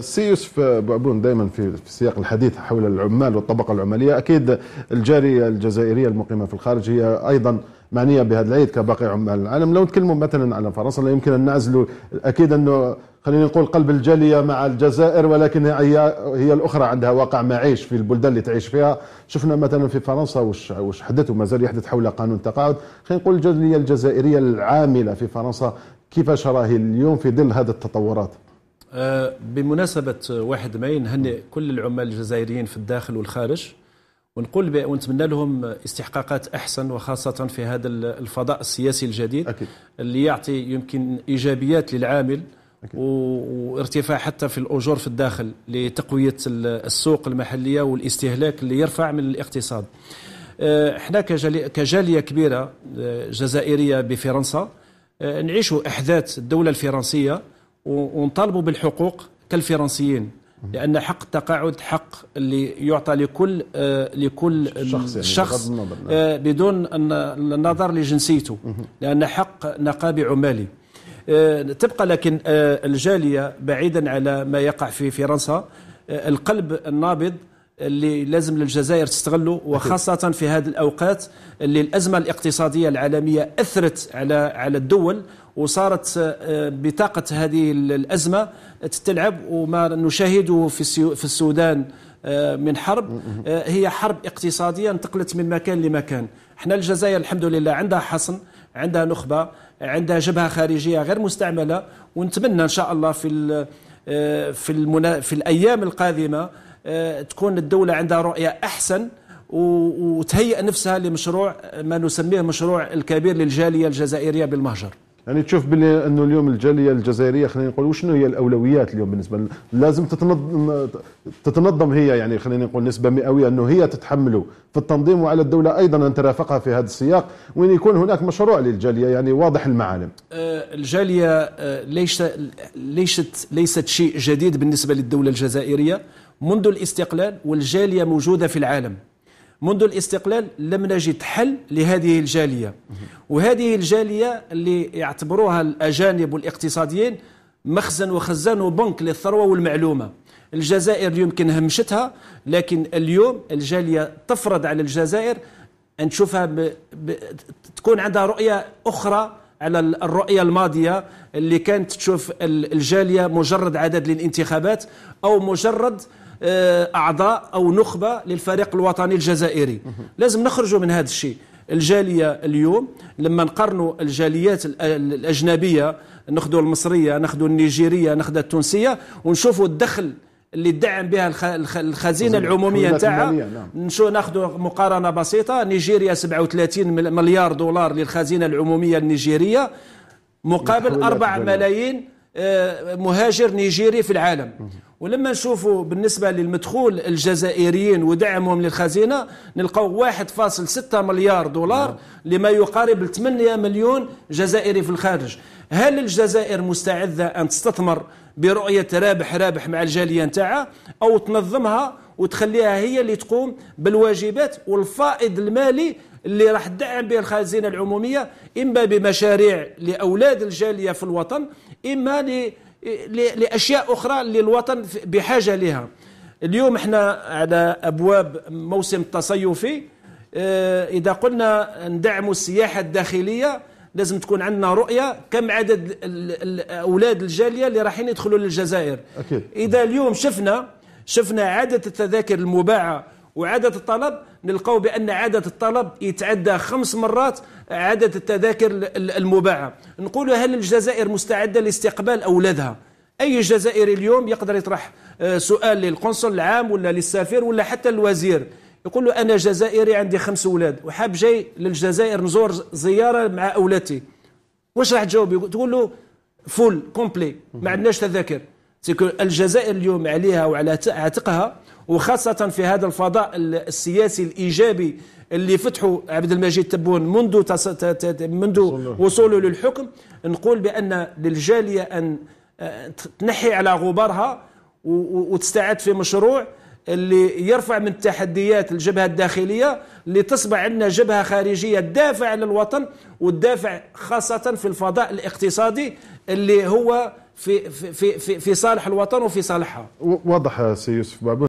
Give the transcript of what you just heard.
سي يوسف آه، بعبون دائما في سياق الحديث حول العمال والطبقه العماليه اكيد الجاليه الجزائريه المقيمه في الخارج هي ايضا معنيه بهذا العيد كباقي عمال العالم لو نتكلموا مثلا على فرنسا لا يمكن ان نعزلوا اكيد انه خلينا نقول قلب الجاليه مع الجزائر ولكن هي هي الاخرى عندها واقع معيش في البلدان اللي تعيش فيها شفنا مثلا في فرنسا وش وش حدث وما زال يحدث حول قانون التقاعد خلينا نقول الجاليه الجزائريه العامله في فرنسا كيفاش راهي اليوم في ظل هذه التطورات آه، بمناسبة واحد ماي نهني كل العمال الجزائريين في الداخل والخارج ونقول ونتمنى لهم استحقاقات احسن وخاصه في هذا الفضاء السياسي الجديد أكيد. اللي يعطي يمكن ايجابيات للعامل أكيد. وارتفاع حتى في الاجور في الداخل لتقويه السوق المحليه والاستهلاك اللي يرفع من الاقتصاد. آه، احنا كجاليه كبيره آه، جزائريه بفرنسا نعيش احداث الدوله الفرنسيه ونطالبوا بالحقوق كالفرنسيين لان حق التقاعد حق اللي يعطى لكل آه، لكل شخص, يعني، شخص نعم. آه، بدون النظر لجنسيته لان حق نقابي عمالي آه، تبقى لكن الجاليه بعيدا على ما يقع في فرنسا القلب النابض اللي لازم للجزائر تستغله وخاصة في هذه الأوقات اللي الأزمة الاقتصادية العالمية أثرت على على الدول وصارت آه، بطاقة هذه الأزمة تتلعب وما نشاهده في في السودان آه، من حرب آه، هي حرب اقتصادية انتقلت من مكان لمكان احنا الجزائر الحمد لله عندها حصن عندها نخبة عندها جبهة خارجية غير مستعملة ونتمنى إن شاء الله في في, في الأيام القادمة تكون الدولة عندها رؤية أحسن وتهيئ نفسها لمشروع ما نسميه مشروع الكبير للجالية الجزائرية بالمهجر يعني تشوف بلي انه اليوم الجاليه الجزائريه خلينا نقول شنو هي الاولويات اليوم بالنسبه لازم تتنظم تتنظم هي يعني خلينا نقول نسبه مئويه انه هي تتحمله في التنظيم وعلى الدوله ايضا ان ترافقها في هذا السياق وين يكون هناك مشروع للجاليه يعني واضح المعالم. أه، الجاليه ليست أه، ليست ليست شيء جديد بالنسبه للدوله الجزائريه منذ الاستقلال والجالية موجودة في العالم منذ الاستقلال لم نجد حل لهذه الجالية وهذه الجالية اللي يعتبروها الأجانب والاقتصاديين مخزن وخزان وبنك للثروة والمعلومة الجزائر يمكن همشتها لكن اليوم الجالية تفرض على الجزائر أن تشوفها ب... ب... تكون عندها رؤية أخرى على الرؤية الماضية اللي كانت تشوف الجالية مجرد عدد للانتخابات أو مجرد آه آه، اعضاء او نخبه للفريق الوطني الجزائري لازم نخرجوا من هذا الشيء الجاليه اليوم لما نقارنوا الجاليات الاجنبيه ناخذوا المصريه ناخذوا النيجيريه ناخذوا التونسيه ونشوفوا الدخل اللي دعم بها الخزينه العموميه نتاعها نعم. نشو ناخذ مقارنه بسيطه نيجيريا 37 مليار دولار للخزينه العموميه النيجيريه مقابل 4 ملايين آه، مهاجر نيجيري في العالم ولما نشوفوا بالنسبة للمدخول الجزائريين ودعمهم للخزينة نلقوا 1.6 مليار دولار نعم. لما يقارب 8 مليون جزائري في الخارج هل الجزائر مستعدة أن تستثمر برؤية رابح رابح مع الجالية نتاعها أو تنظمها وتخليها هي اللي تقوم بالواجبات والفائض المالي اللي راح تدعم به الخزينة العمومية إما بمشاريع لأولاد الجالية في الوطن إما ل لاشياء اخرى اللي الوطن بحاجه لها اليوم احنا على ابواب موسم التصيفي آه، اذا قلنا ندعموا السياحه الداخليه لازم تكون عندنا رؤيه كم عدد اولاد الجاليه اللي رايحين يدخلوا للجزائر أكيد. اذا اليوم شفنا شفنا عدد التذاكر المباعه وعدد الطلب نلقاو بان عدد الطلب يتعدى خمس مرات عدد التذاكر المباعه نقول هل الجزائر مستعده لاستقبال اولادها اي جزائري اليوم يقدر يطرح آه، سؤال للقنصل العام ولا للسفير ولا حتى الوزير يقول له انا جزائري عندي خمس اولاد وحاب جاي للجزائر نزور زياره مع اولادي واش راح تجاوب تقول له فول كومبلي ما عندناش تذاكر سيكون الجزائر اليوم عليها وعلى عاتقها وخاصة في هذا الفضاء السياسي الإيجابي اللي فتحوا عبد المجيد تبون منذ تص... منذ وصوله للحكم نقول بأن للجالية أن آه، تنحي على غبارها و... وتستعد في مشروع اللي يرفع من تحديات الجبهة الداخلية اللي تصبح عندنا جبهة خارجية تدافع للوطن وتدافع خاصة في الفضاء الاقتصادي اللي هو في في في في صالح الوطن وفي صالحها واضح سي يوسف بابو